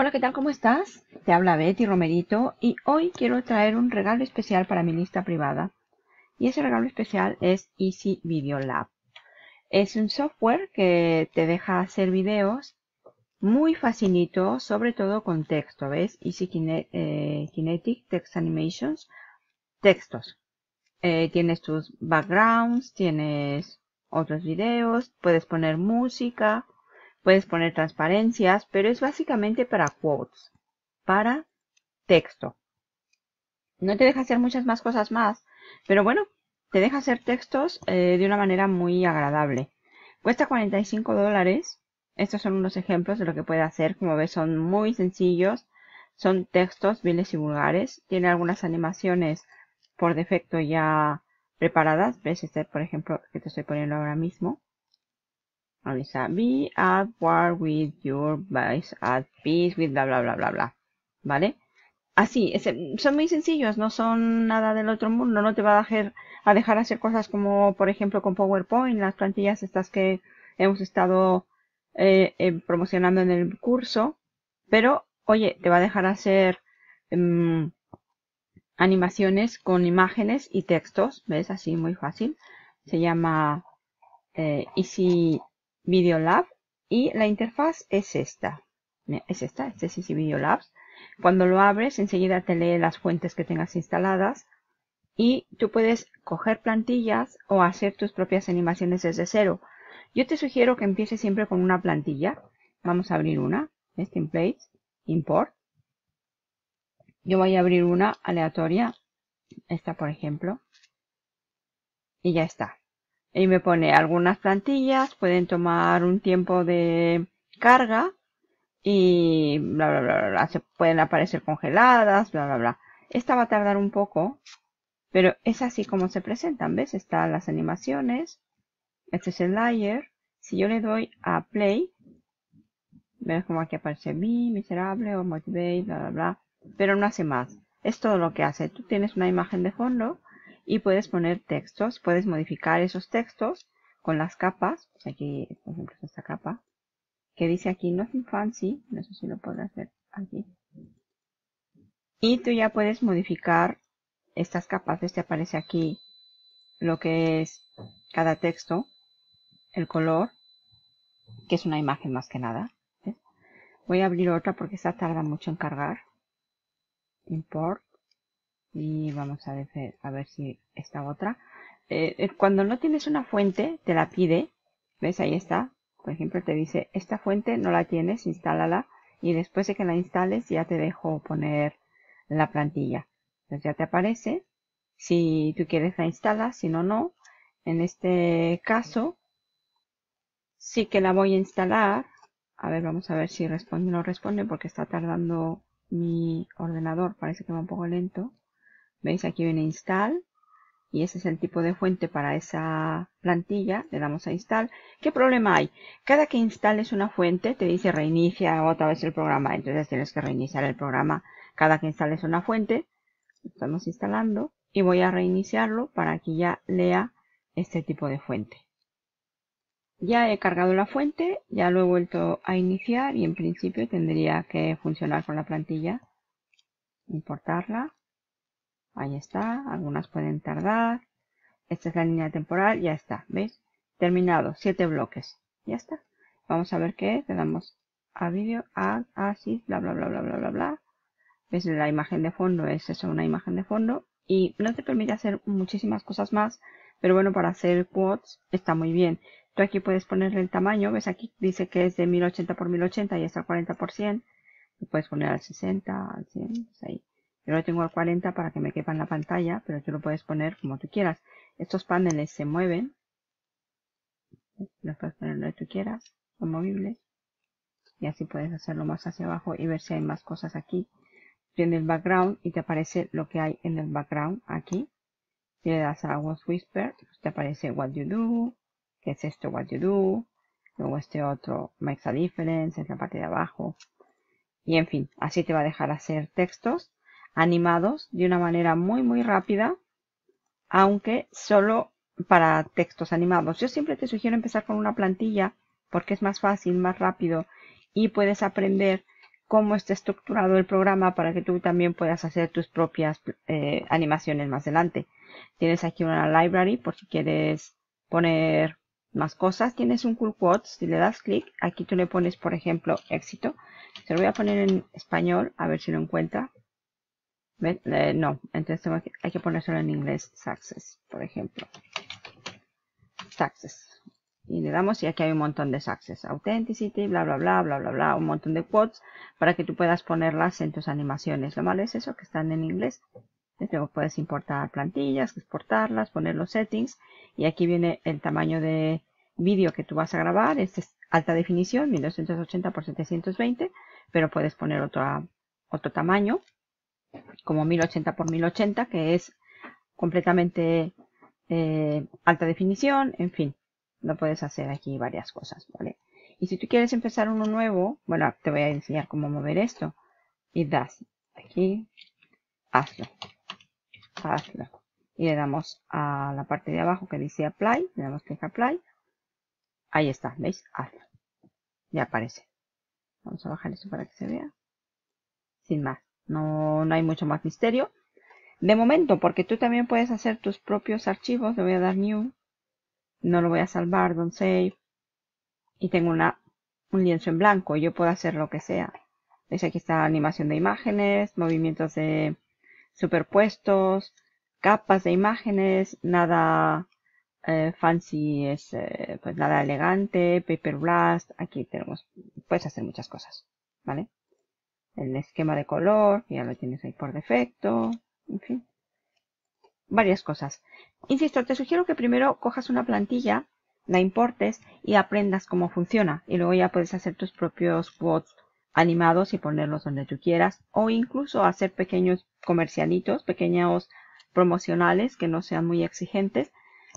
Hola, ¿qué tal? ¿Cómo estás? Te habla Betty Romerito y hoy quiero traer un regalo especial para mi lista privada. Y ese regalo especial es Easy Video Lab. Es un software que te deja hacer videos muy facilito, sobre todo con texto, ¿ves? Easy eh, Kinetic Text Animations, textos. Eh, tienes tus backgrounds, tienes otros videos, puedes poner música, Puedes poner transparencias, pero es básicamente para quotes, para texto. No te deja hacer muchas más cosas más, pero bueno, te deja hacer textos eh, de una manera muy agradable. Cuesta 45 dólares. Estos son unos ejemplos de lo que puede hacer. Como ves, son muy sencillos. Son textos viles y vulgares. Tiene algunas animaciones por defecto ya preparadas. Ves este, por ejemplo, que te estoy poniendo ahora mismo avisa be at war with your vice, at peace with bla bla bla bla bla. ¿Vale? Así, son muy sencillos, no son nada del otro mundo, no te va a dejar, a dejar hacer cosas como, por ejemplo, con PowerPoint, las plantillas estas que hemos estado eh, em, promocionando en el curso, pero, oye, te va a dejar hacer em, animaciones con imágenes y textos, ¿ves? Así, muy fácil. Se llama eh, Easy Lab y la interfaz es esta. Es esta, este es Videolabs. Cuando lo abres, enseguida te lee las fuentes que tengas instaladas y tú puedes coger plantillas o hacer tus propias animaciones desde cero. Yo te sugiero que empieces siempre con una plantilla. Vamos a abrir una, es templates, import. Yo voy a abrir una aleatoria, esta por ejemplo. Y ya está y me pone algunas plantillas, pueden tomar un tiempo de carga y bla, bla, bla, Se pueden aparecer congeladas, bla, bla, bla. Esta va a tardar un poco, pero es así como se presentan, ¿ves? Están las animaciones, este es el layer. Si yo le doy a play, ves como aquí aparece mi, miserable o motivate, bla, bla, bla. Pero no hace más. Es todo lo que hace. Tú tienes una imagen de fondo y puedes poner textos, puedes modificar esos textos con las capas, pues aquí por ejemplo esta capa, que dice aquí Nothing Fancy, no sé si lo podrás hacer aquí. Y tú ya puedes modificar estas capas, te aparece aquí lo que es cada texto, el color, que es una imagen más que nada. Voy a abrir otra porque esta tarda mucho en cargar. Import y vamos a, ver, a ver si esta otra. Eh, eh, cuando no tienes una fuente, te la pide. ¿Ves? Ahí está. Por ejemplo, te dice, esta fuente no la tienes, instálala. Y después de que la instales, ya te dejo poner la plantilla. Entonces ya te aparece. Si tú quieres la instalas, si no, no. En este caso, sí que la voy a instalar. A ver, vamos a ver si responde o no responde porque está tardando mi ordenador. Parece que va un poco lento veis aquí viene install y ese es el tipo de fuente para esa plantilla, le damos a install. ¿Qué problema hay? Cada que instales una fuente te dice reinicia otra vez el programa, entonces tienes que reiniciar el programa cada que instales una fuente. Estamos instalando y voy a reiniciarlo para que ya lea este tipo de fuente. Ya he cargado la fuente, ya lo he vuelto a iniciar y en principio tendría que funcionar con la plantilla. Importarla. Ahí está, algunas pueden tardar. Esta es la línea temporal, ya está, ves Terminado, Siete bloques, ya está. Vamos a ver qué le damos a vídeo, a, así, bla, bla, bla, bla, bla, bla, bla. ¿Ves? La imagen de fondo es eso, una imagen de fondo. Y no te permite hacer muchísimas cosas más, pero bueno, para hacer quotes está muy bien. Tú aquí puedes ponerle el tamaño, ¿ves? Aquí dice que es de 1080 x 1080 y está al 40%. Lo puedes poner al 60, al 100, pues ahí. Yo lo tengo al 40 para que me quepa en la pantalla, pero tú lo puedes poner como tú quieras. Estos paneles se mueven. Los puedes poner donde tú quieras. Son movibles. Y así puedes hacerlo más hacia abajo y ver si hay más cosas aquí. Tiene el background y te aparece lo que hay en el background aquí. Y le das a What's Whisper, pues te aparece What You Do, que es esto What You Do, luego este otro Makes a Difference, es la parte de abajo. Y en fin, así te va a dejar hacer textos animados de una manera muy muy rápida, aunque solo para textos animados. Yo siempre te sugiero empezar con una plantilla porque es más fácil, más rápido y puedes aprender cómo está estructurado el programa para que tú también puedas hacer tus propias eh, animaciones más adelante. Tienes aquí una library por si quieres poner más cosas. Tienes un cool quotes, si le das clic, aquí tú le pones por ejemplo éxito. Se lo voy a poner en español a ver si lo encuentra. Eh, no, entonces hay que poner solo en inglés, success, por ejemplo. Taxes. Y le damos y aquí hay un montón de success Authenticity, bla, bla, bla, bla, bla, bla, un montón de quotes para que tú puedas ponerlas en tus animaciones. Lo malo es eso, que están en inglés. Entonces puedes importar plantillas, exportarlas, poner los settings. Y aquí viene el tamaño de vídeo que tú vas a grabar. Este es alta definición, 1280 x 720, pero puedes poner otro otro tamaño como 1080 por 1080, que es completamente eh, alta definición, en fin, lo puedes hacer aquí varias cosas, ¿vale? Y si tú quieres empezar uno nuevo, bueno, te voy a enseñar cómo mover esto. Y das aquí, hazlo, hazlo. Y le damos a la parte de abajo que dice apply, le damos clic apply. Ahí está, ¿veis? Hazlo. Ya aparece. Vamos a bajar esto para que se vea. Sin más. No, no hay mucho más misterio. De momento, porque tú también puedes hacer tus propios archivos. Le voy a dar New. No lo voy a salvar, Don't Save. Y tengo una, un lienzo en blanco. Yo puedo hacer lo que sea. Veis Aquí está animación de imágenes, movimientos de superpuestos, capas de imágenes, nada eh, fancy, es, eh, pues nada elegante, paper blast. Aquí tenemos, puedes hacer muchas cosas. ¿Vale? el esquema de color, ya lo tienes ahí por defecto, en fin, varias cosas. Insisto, te sugiero que primero cojas una plantilla, la importes y aprendas cómo funciona y luego ya puedes hacer tus propios bots... animados y ponerlos donde tú quieras o incluso hacer pequeños comercialitos, pequeños promocionales que no sean muy exigentes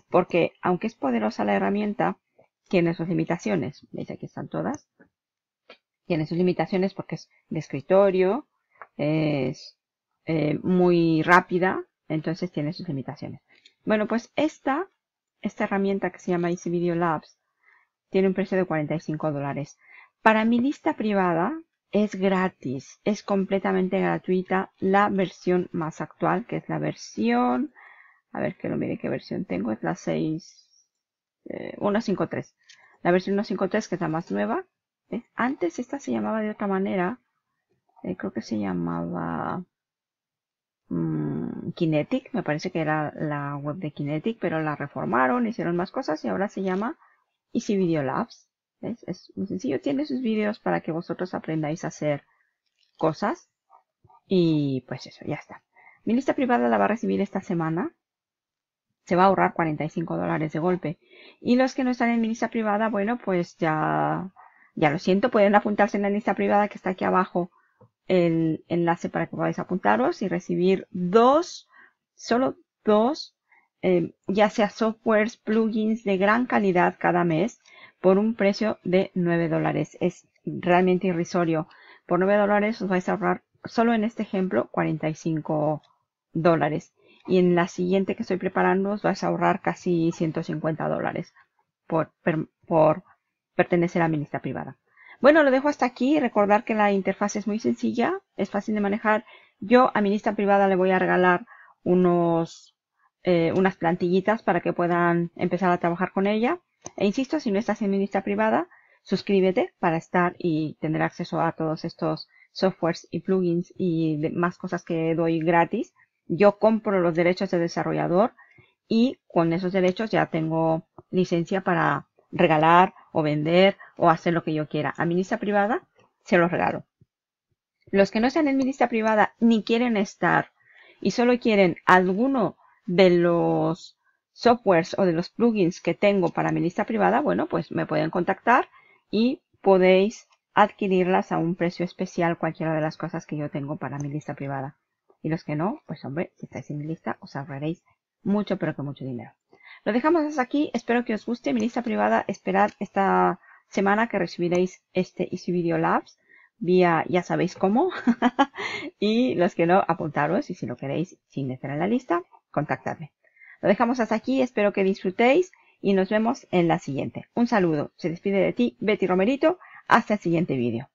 porque aunque es poderosa la herramienta, tiene sus limitaciones. ¿Veis? Aquí están todas tiene sus limitaciones porque es de escritorio, es eh, muy rápida, entonces tiene sus limitaciones. Bueno, pues esta, esta herramienta que se llama Easy Video Labs tiene un precio de 45 dólares. Para mi lista privada es gratis, es completamente gratuita la versión más actual, que es la versión, a ver que lo mire qué versión tengo, es la 6, 153. Eh, la versión 153 que es la más nueva, ¿eh? Antes esta se llamaba de otra manera. Eh, creo que se llamaba mm, Kinetic. Me parece que era la web de Kinetic, pero la reformaron, hicieron más cosas y ahora se llama Easy Video Labs. Es muy sencillo. Tiene sus vídeos para que vosotros aprendáis a hacer cosas. Y pues eso, ya está. Mi lista privada la va a recibir esta semana. Se va a ahorrar 45 dólares de golpe. Y los que no están en mi lista privada, bueno, pues ya ya lo siento, pueden apuntarse en la lista privada que está aquí abajo el enlace para que podáis apuntaros y recibir dos, solo dos, em, ya sea softwares, plugins de gran calidad cada mes por un precio de 9 dólares. Es realmente irrisorio. Por 9 dólares os vais a ahorrar solo en este ejemplo 45 dólares. Y en la siguiente que estoy preparando os vais a ahorrar casi 150 dólares por, por pertenecer a Ministra privada. Bueno, lo dejo hasta aquí. Recordar que la interfaz es muy sencilla, es fácil de manejar. Yo a ministra privada le voy a regalar unos, eh, unas plantillitas para que puedan empezar a trabajar con ella. E insisto, si no estás en ministra privada, suscríbete para estar y tener acceso a todos estos softwares y plugins y más cosas que doy gratis. Yo compro los derechos de desarrollador y con esos derechos ya tengo licencia para regalar o vender o hacer lo que yo quiera. A mi lista privada se los regalo. Los que no están en mi lista privada ni quieren estar y solo quieren alguno de los softwares o de los plugins que tengo para mi lista privada, bueno, pues me pueden contactar y podéis adquirirlas a un precio especial cualquiera de las cosas que yo tengo para mi lista privada. Y los que no, pues hombre, si estáis en mi lista, os ahorraréis mucho, pero que mucho dinero. Lo dejamos hasta aquí. Espero que os guste mi lista privada. Esperad esta semana que recibiréis este Easy Video Labs vía ya sabéis cómo. y los que no, apuntaros y si lo queréis sin estar en la lista, contactadme. Lo dejamos hasta aquí, espero que disfrutéis y nos vemos en la siguiente. Un saludo, se despide de ti Betty Romerito, hasta el siguiente vídeo.